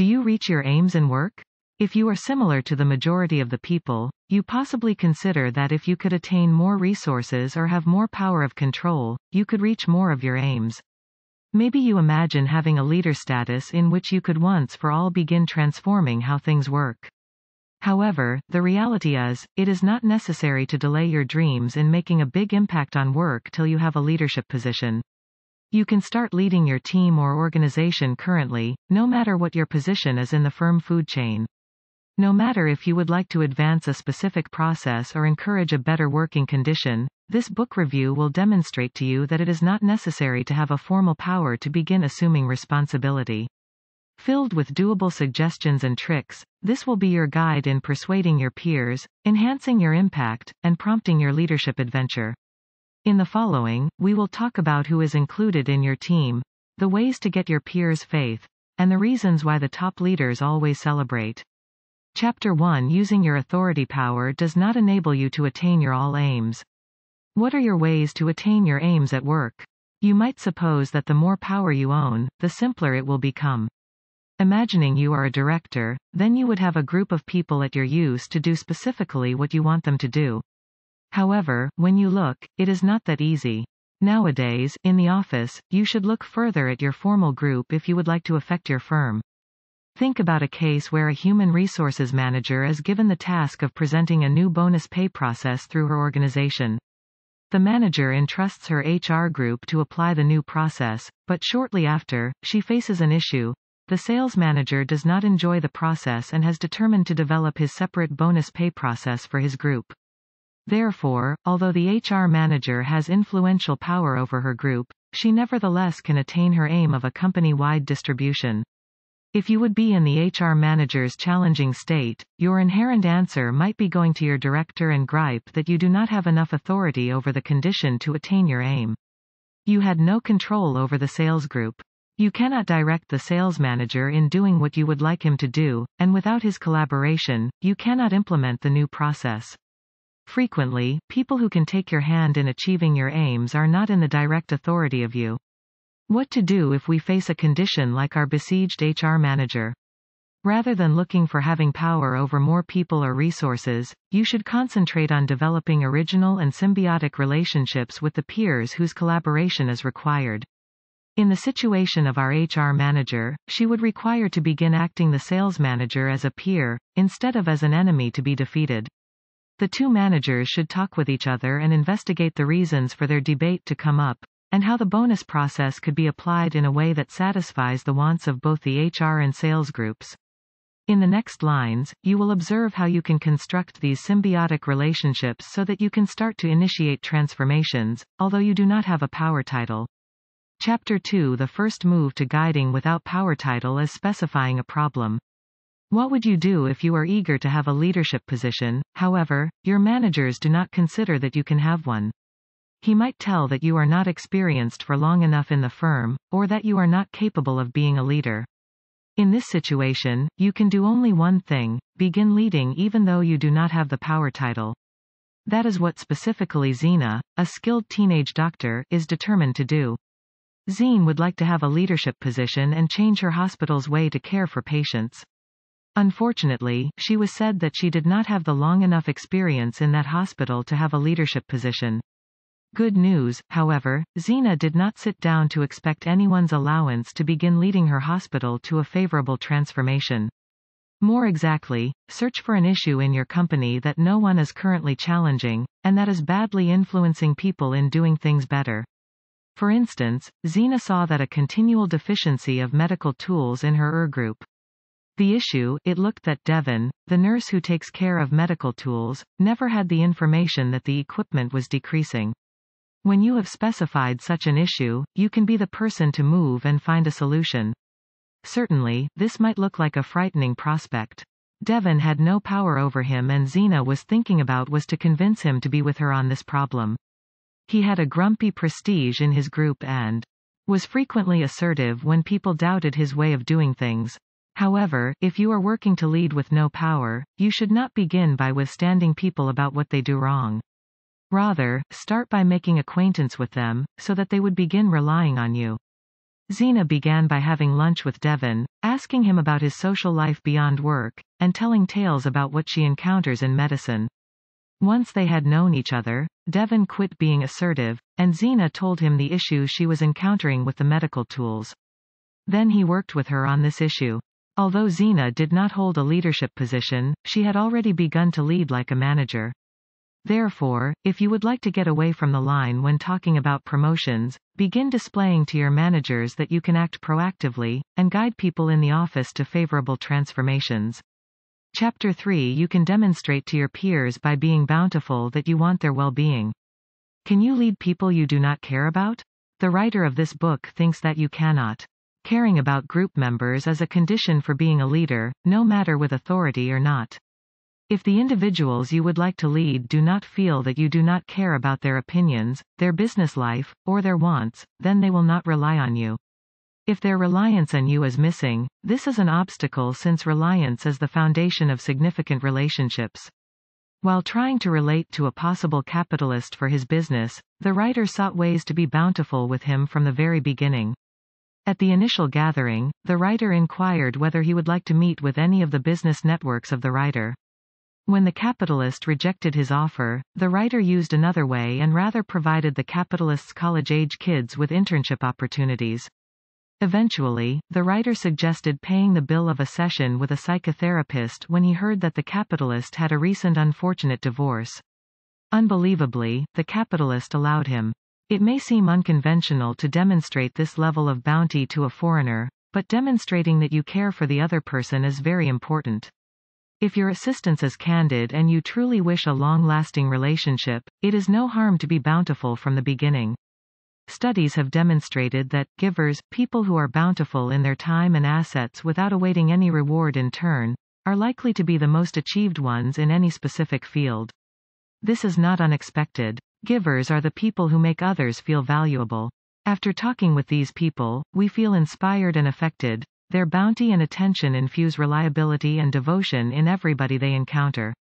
Do you reach your aims in work? If you are similar to the majority of the people, you possibly consider that if you could attain more resources or have more power of control, you could reach more of your aims. Maybe you imagine having a leader status in which you could once for all begin transforming how things work. However, the reality is, it is not necessary to delay your dreams in making a big impact on work till you have a leadership position. You can start leading your team or organization currently, no matter what your position is in the firm food chain. No matter if you would like to advance a specific process or encourage a better working condition, this book review will demonstrate to you that it is not necessary to have a formal power to begin assuming responsibility. Filled with doable suggestions and tricks, this will be your guide in persuading your peers, enhancing your impact, and prompting your leadership adventure. In the following, we will talk about who is included in your team, the ways to get your peers' faith, and the reasons why the top leaders always celebrate. Chapter 1 Using your authority power does not enable you to attain your all aims. What are your ways to attain your aims at work? You might suppose that the more power you own, the simpler it will become. Imagining you are a director, then you would have a group of people at your use to do specifically what you want them to do. However, when you look, it is not that easy. Nowadays, in the office, you should look further at your formal group if you would like to affect your firm. Think about a case where a human resources manager is given the task of presenting a new bonus pay process through her organization. The manager entrusts her HR group to apply the new process, but shortly after, she faces an issue. The sales manager does not enjoy the process and has determined to develop his separate bonus pay process for his group. Therefore, although the HR manager has influential power over her group, she nevertheless can attain her aim of a company-wide distribution. If you would be in the HR manager's challenging state, your inherent answer might be going to your director and gripe that you do not have enough authority over the condition to attain your aim. You had no control over the sales group. You cannot direct the sales manager in doing what you would like him to do, and without his collaboration, you cannot implement the new process. Frequently, people who can take your hand in achieving your aims are not in the direct authority of you. What to do if we face a condition like our besieged HR manager? Rather than looking for having power over more people or resources, you should concentrate on developing original and symbiotic relationships with the peers whose collaboration is required. In the situation of our HR manager, she would require to begin acting the sales manager as a peer, instead of as an enemy to be defeated. The two managers should talk with each other and investigate the reasons for their debate to come up, and how the bonus process could be applied in a way that satisfies the wants of both the HR and sales groups. In the next lines, you will observe how you can construct these symbiotic relationships so that you can start to initiate transformations, although you do not have a power title. Chapter 2 The first move to guiding without power title is specifying a problem. What would you do if you are eager to have a leadership position, however, your managers do not consider that you can have one? He might tell that you are not experienced for long enough in the firm, or that you are not capable of being a leader. In this situation, you can do only one thing, begin leading even though you do not have the power title. That is what specifically Zena, a skilled teenage doctor, is determined to do. Zine would like to have a leadership position and change her hospital's way to care for patients. Unfortunately, she was said that she did not have the long enough experience in that hospital to have a leadership position. Good news, however, Zena did not sit down to expect anyone's allowance to begin leading her hospital to a favorable transformation. More exactly, search for an issue in your company that no one is currently challenging, and that is badly influencing people in doing things better. For instance, Zena saw that a continual deficiency of medical tools in her ER group. The issue, it looked that Devon, the nurse who takes care of medical tools, never had the information that the equipment was decreasing. When you have specified such an issue, you can be the person to move and find a solution. Certainly, this might look like a frightening prospect. Devon had no power over him and Zena was thinking about was to convince him to be with her on this problem. He had a grumpy prestige in his group and was frequently assertive when people doubted his way of doing things. However, if you are working to lead with no power, you should not begin by withstanding people about what they do wrong. Rather, start by making acquaintance with them, so that they would begin relying on you. Zena began by having lunch with Devon, asking him about his social life beyond work, and telling tales about what she encounters in medicine. Once they had known each other, Devon quit being assertive, and Zena told him the issues she was encountering with the medical tools. Then he worked with her on this issue. Although Zena did not hold a leadership position, she had already begun to lead like a manager. Therefore, if you would like to get away from the line when talking about promotions, begin displaying to your managers that you can act proactively, and guide people in the office to favorable transformations. Chapter 3 You can demonstrate to your peers by being bountiful that you want their well-being. Can you lead people you do not care about? The writer of this book thinks that you cannot. Caring about group members is a condition for being a leader, no matter with authority or not. If the individuals you would like to lead do not feel that you do not care about their opinions, their business life, or their wants, then they will not rely on you. If their reliance on you is missing, this is an obstacle since reliance is the foundation of significant relationships. While trying to relate to a possible capitalist for his business, the writer sought ways to be bountiful with him from the very beginning. At the initial gathering, the writer inquired whether he would like to meet with any of the business networks of the writer. When the capitalist rejected his offer, the writer used another way and rather provided the capitalist's college-age kids with internship opportunities. Eventually, the writer suggested paying the bill of a session with a psychotherapist when he heard that the capitalist had a recent unfortunate divorce. Unbelievably, the capitalist allowed him. It may seem unconventional to demonstrate this level of bounty to a foreigner, but demonstrating that you care for the other person is very important. If your assistance is candid and you truly wish a long-lasting relationship, it is no harm to be bountiful from the beginning. Studies have demonstrated that givers, people who are bountiful in their time and assets without awaiting any reward in turn, are likely to be the most achieved ones in any specific field. This is not unexpected. Givers are the people who make others feel valuable. After talking with these people, we feel inspired and affected. Their bounty and attention infuse reliability and devotion in everybody they encounter.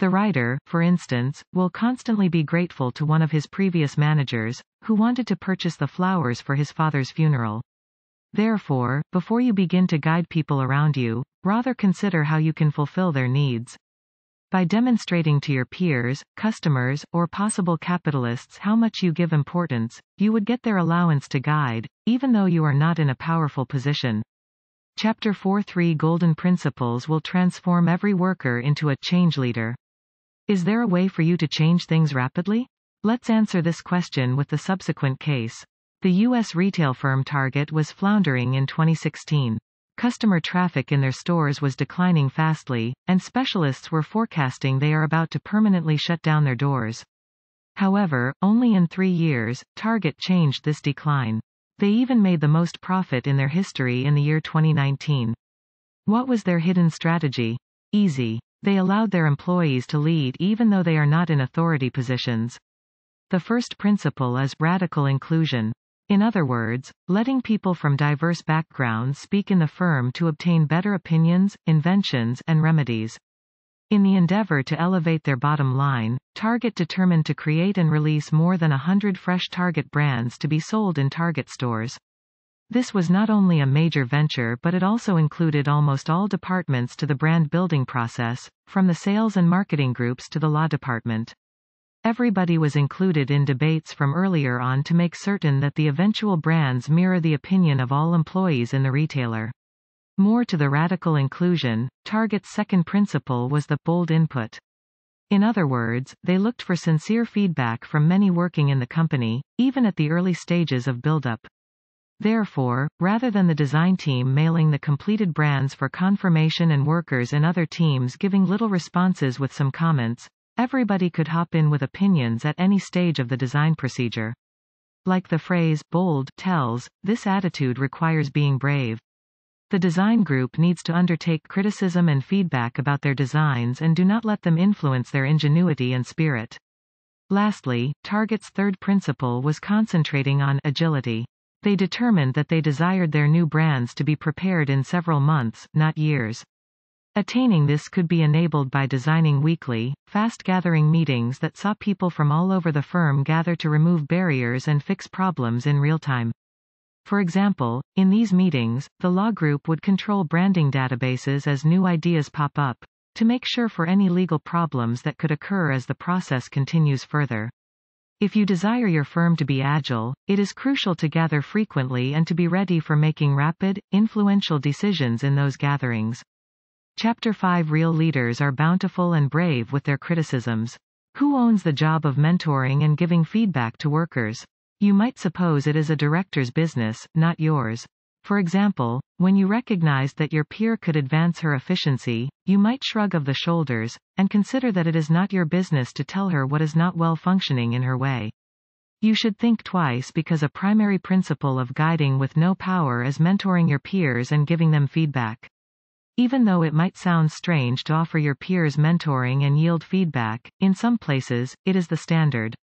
The writer, for instance, will constantly be grateful to one of his previous managers, who wanted to purchase the flowers for his father's funeral. Therefore, before you begin to guide people around you, rather consider how you can fulfill their needs. By demonstrating to your peers, customers, or possible capitalists how much you give importance, you would get their allowance to guide, even though you are not in a powerful position. Chapter 4-3 Golden Principles will transform every worker into a change leader. Is there a way for you to change things rapidly? Let's answer this question with the subsequent case. The U.S. retail firm Target was floundering in 2016. Customer traffic in their stores was declining fastly, and specialists were forecasting they are about to permanently shut down their doors. However, only in three years, Target changed this decline. They even made the most profit in their history in the year 2019. What was their hidden strategy? Easy. They allowed their employees to lead even though they are not in authority positions. The first principle is radical inclusion. In other words, letting people from diverse backgrounds speak in the firm to obtain better opinions, inventions, and remedies. In the endeavor to elevate their bottom line, Target determined to create and release more than 100 fresh Target brands to be sold in Target stores. This was not only a major venture but it also included almost all departments to the brand building process, from the sales and marketing groups to the law department. Everybody was included in debates from earlier on to make certain that the eventual brands mirror the opinion of all employees in the retailer. More to the radical inclusion, Target's second principle was the bold input. In other words, they looked for sincere feedback from many working in the company, even at the early stages of buildup. Therefore, rather than the design team mailing the completed brands for confirmation and workers in other teams giving little responses with some comments, Everybody could hop in with opinions at any stage of the design procedure. Like the phrase, bold, tells, this attitude requires being brave. The design group needs to undertake criticism and feedback about their designs and do not let them influence their ingenuity and spirit. Lastly, Target's third principle was concentrating on agility. They determined that they desired their new brands to be prepared in several months, not years. Attaining this could be enabled by designing weekly, fast-gathering meetings that saw people from all over the firm gather to remove barriers and fix problems in real time. For example, in these meetings, the law group would control branding databases as new ideas pop up, to make sure for any legal problems that could occur as the process continues further. If you desire your firm to be agile, it is crucial to gather frequently and to be ready for making rapid, influential decisions in those gatherings. Chapter 5 Real leaders are bountiful and brave with their criticisms. Who owns the job of mentoring and giving feedback to workers? You might suppose it is a director's business, not yours. For example, when you recognize that your peer could advance her efficiency, you might shrug of the shoulders, and consider that it is not your business to tell her what is not well functioning in her way. You should think twice because a primary principle of guiding with no power is mentoring your peers and giving them feedback. Even though it might sound strange to offer your peers mentoring and yield feedback, in some places, it is the standard.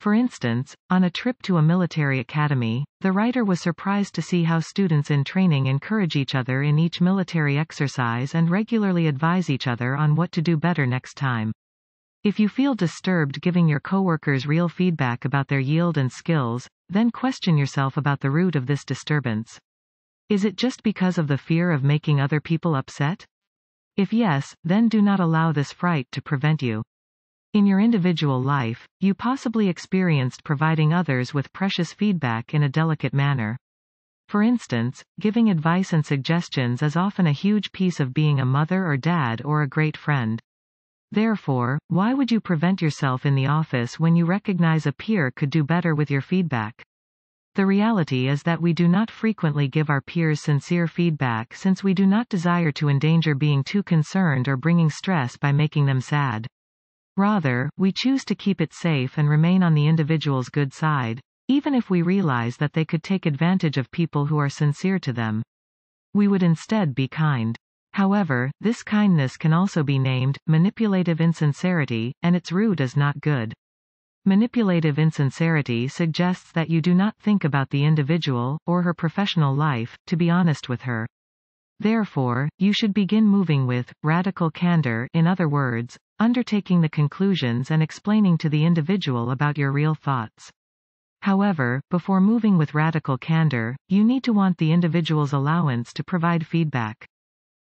For instance, on a trip to a military academy, the writer was surprised to see how students in training encourage each other in each military exercise and regularly advise each other on what to do better next time. If you feel disturbed giving your coworkers real feedback about their yield and skills, then question yourself about the root of this disturbance. Is it just because of the fear of making other people upset? If yes, then do not allow this fright to prevent you. In your individual life, you possibly experienced providing others with precious feedback in a delicate manner. For instance, giving advice and suggestions is often a huge piece of being a mother or dad or a great friend. Therefore, why would you prevent yourself in the office when you recognize a peer could do better with your feedback? The reality is that we do not frequently give our peers sincere feedback since we do not desire to endanger being too concerned or bringing stress by making them sad. Rather, we choose to keep it safe and remain on the individual's good side, even if we realize that they could take advantage of people who are sincere to them. We would instead be kind. However, this kindness can also be named manipulative insincerity, and its root is not good. Manipulative insincerity suggests that you do not think about the individual, or her professional life, to be honest with her. Therefore, you should begin moving with radical candor, in other words, undertaking the conclusions and explaining to the individual about your real thoughts. However, before moving with radical candor, you need to want the individual's allowance to provide feedback.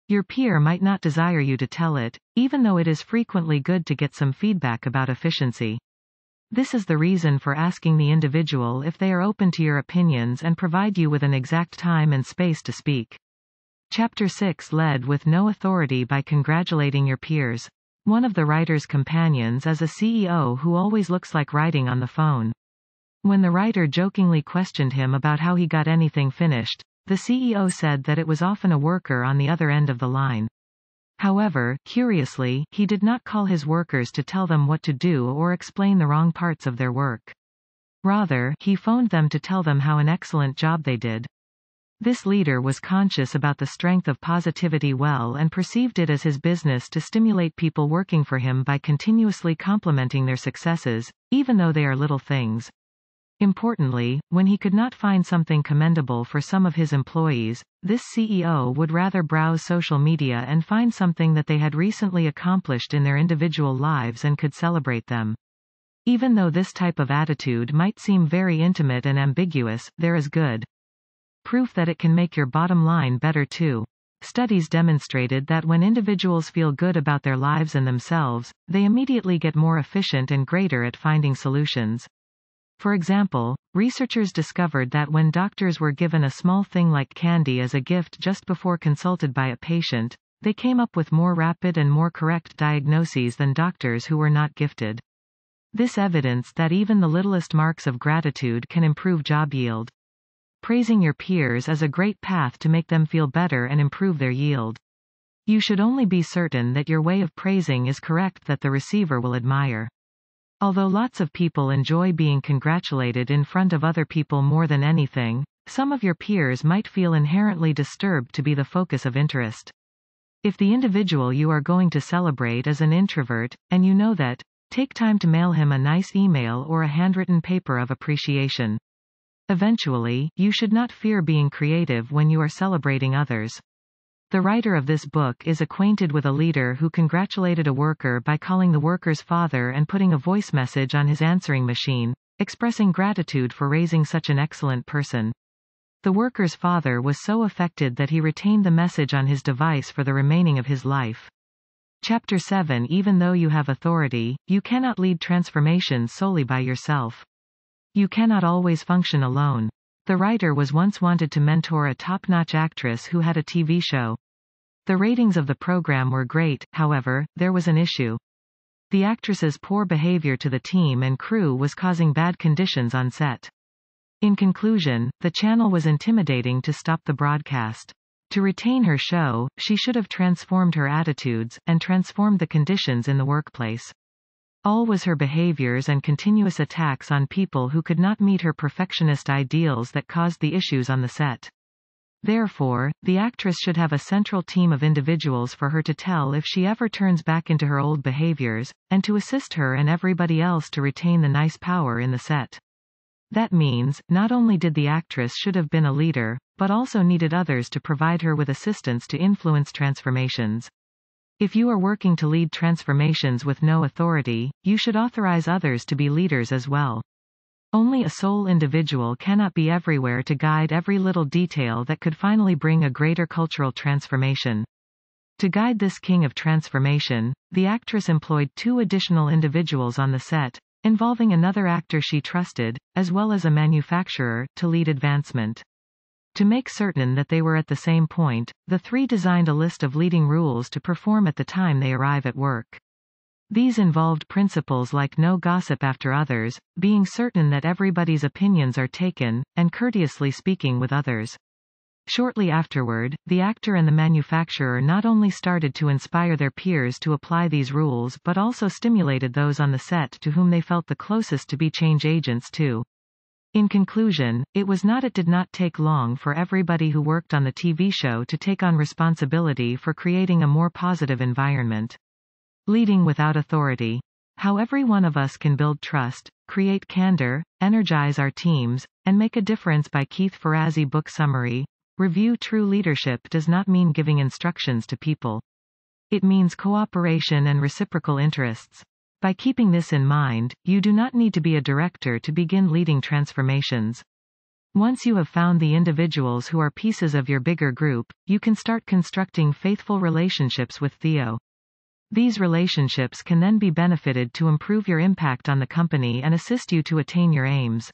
Your peer might not desire you to tell it, even though it is frequently good to get some feedback about efficiency. This is the reason for asking the individual if they are open to your opinions and provide you with an exact time and space to speak. Chapter 6 led with no authority by congratulating your peers. One of the writer's companions is a CEO who always looks like writing on the phone. When the writer jokingly questioned him about how he got anything finished, the CEO said that it was often a worker on the other end of the line. However, curiously, he did not call his workers to tell them what to do or explain the wrong parts of their work. Rather, he phoned them to tell them how an excellent job they did. This leader was conscious about the strength of positivity well and perceived it as his business to stimulate people working for him by continuously complimenting their successes, even though they are little things, Importantly, when he could not find something commendable for some of his employees, this CEO would rather browse social media and find something that they had recently accomplished in their individual lives and could celebrate them. Even though this type of attitude might seem very intimate and ambiguous, there is good proof that it can make your bottom line better too. Studies demonstrated that when individuals feel good about their lives and themselves, they immediately get more efficient and greater at finding solutions. For example, researchers discovered that when doctors were given a small thing like candy as a gift just before consulted by a patient, they came up with more rapid and more correct diagnoses than doctors who were not gifted. This evidence that even the littlest marks of gratitude can improve job yield. Praising your peers is a great path to make them feel better and improve their yield. You should only be certain that your way of praising is correct that the receiver will admire. Although lots of people enjoy being congratulated in front of other people more than anything, some of your peers might feel inherently disturbed to be the focus of interest. If the individual you are going to celebrate is an introvert, and you know that, take time to mail him a nice email or a handwritten paper of appreciation. Eventually, you should not fear being creative when you are celebrating others. The writer of this book is acquainted with a leader who congratulated a worker by calling the worker's father and putting a voice message on his answering machine, expressing gratitude for raising such an excellent person. The worker's father was so affected that he retained the message on his device for the remaining of his life. Chapter 7 Even though you have authority, you cannot lead transformation solely by yourself. You cannot always function alone. The writer was once wanted to mentor a top-notch actress who had a TV show. The ratings of the program were great, however, there was an issue. The actress's poor behavior to the team and crew was causing bad conditions on set. In conclusion, the channel was intimidating to stop the broadcast. To retain her show, she should have transformed her attitudes, and transformed the conditions in the workplace. All was her behaviors and continuous attacks on people who could not meet her perfectionist ideals that caused the issues on the set. Therefore, the actress should have a central team of individuals for her to tell if she ever turns back into her old behaviors, and to assist her and everybody else to retain the nice power in the set. That means, not only did the actress should have been a leader, but also needed others to provide her with assistance to influence transformations. If you are working to lead transformations with no authority, you should authorize others to be leaders as well. Only a sole individual cannot be everywhere to guide every little detail that could finally bring a greater cultural transformation. To guide this king of transformation, the actress employed two additional individuals on the set, involving another actor she trusted, as well as a manufacturer, to lead advancement. To make certain that they were at the same point, the three designed a list of leading rules to perform at the time they arrive at work. These involved principles like no gossip after others, being certain that everybody's opinions are taken, and courteously speaking with others. Shortly afterward, the actor and the manufacturer not only started to inspire their peers to apply these rules but also stimulated those on the set to whom they felt the closest to be change agents to. In conclusion, it was not it did not take long for everybody who worked on the TV show to take on responsibility for creating a more positive environment. Leading without authority. How every one of us can build trust, create candor, energize our teams, and make a difference by Keith Ferrazzi book summary. Review True leadership does not mean giving instructions to people. It means cooperation and reciprocal interests. By keeping this in mind, you do not need to be a director to begin leading transformations. Once you have found the individuals who are pieces of your bigger group, you can start constructing faithful relationships with Theo. These relationships can then be benefited to improve your impact on the company and assist you to attain your aims.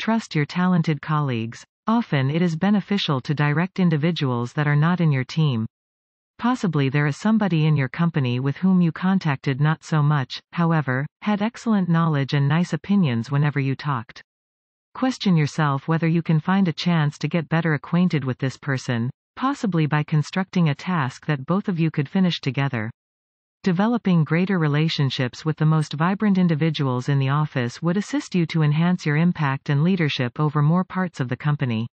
Trust your talented colleagues. Often it is beneficial to direct individuals that are not in your team. Possibly there is somebody in your company with whom you contacted not so much, however, had excellent knowledge and nice opinions whenever you talked. Question yourself whether you can find a chance to get better acquainted with this person, possibly by constructing a task that both of you could finish together. Developing greater relationships with the most vibrant individuals in the office would assist you to enhance your impact and leadership over more parts of the company.